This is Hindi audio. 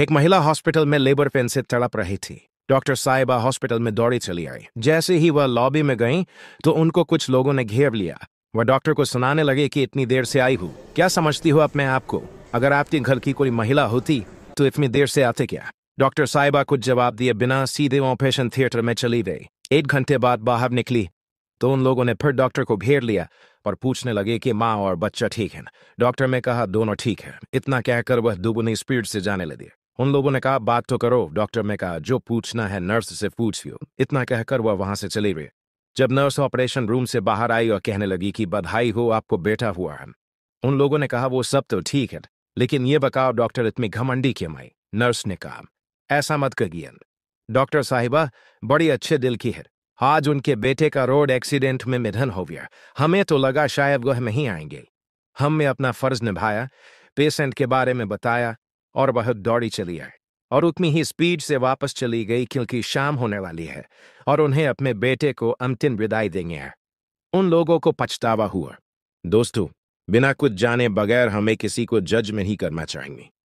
एक महिला हॉस्पिटल में लेबर पेन से तड़प रही थी डॉक्टर साहिबा हॉस्पिटल में दौड़ी चली आई जैसे ही वह लॉबी में गई तो उनको कुछ लोगों ने घेर लिया वह डॉक्टर को सुनाने लगे कि इतनी देर से आई हूँ क्या समझती हो अपने आप को अगर आपके घर की कोई महिला होती तो इतनी देर से आते क्या डॉक्टर साहिबा कुछ जवाब दिए बिना सीधे ऑपरेशन थिएटर में चली गई एक घंटे बाद बाहर निकली तो उन लोगों ने फिर डॉक्टर को घेर लिया और पूछने लगे कि माँ और बच्चा ठीक है डॉक्टर ने कहा दोनों ठीक है इतना कहकर वह दुगुनी स्पीड से जाने लगे उन लोगों ने कहा बात तो करो डॉक्टर ने कहा जो पूछना है नर्स से पूछियो इतना कहकर वह वहां से चले गए जब नर्स ऑपरेशन रूम से बाहर आई और कहने लगी कि बधाई हो आपको बेटा हुआ है उन लोगों ने कहा वो सब तो ठीक है लेकिन ये बताओ डॉक्टर इतनी घमंडी क्यों आई नर्स ने कहा ऐसा मत करिए डॉक्टर साहिबा बड़ी अच्छे दिल की है आज उनके बेटे का रोड एक्सीडेंट में निधन हो गया हमें तो लगा शायद वह नहीं आएंगे हमने अपना फर्ज निभाया पेशेंट के बारे में बताया और बहुत दौड़ी चली आई और उतनी ही स्पीड से वापस चली गई क्योंकि शाम होने वाली है और उन्हें अपने बेटे को अंतिम विदाई देंगे उन लोगों को पछतावा हुआ दोस्तों बिना कुछ जाने बगैर हमें किसी को जज नहीं करना चाहिए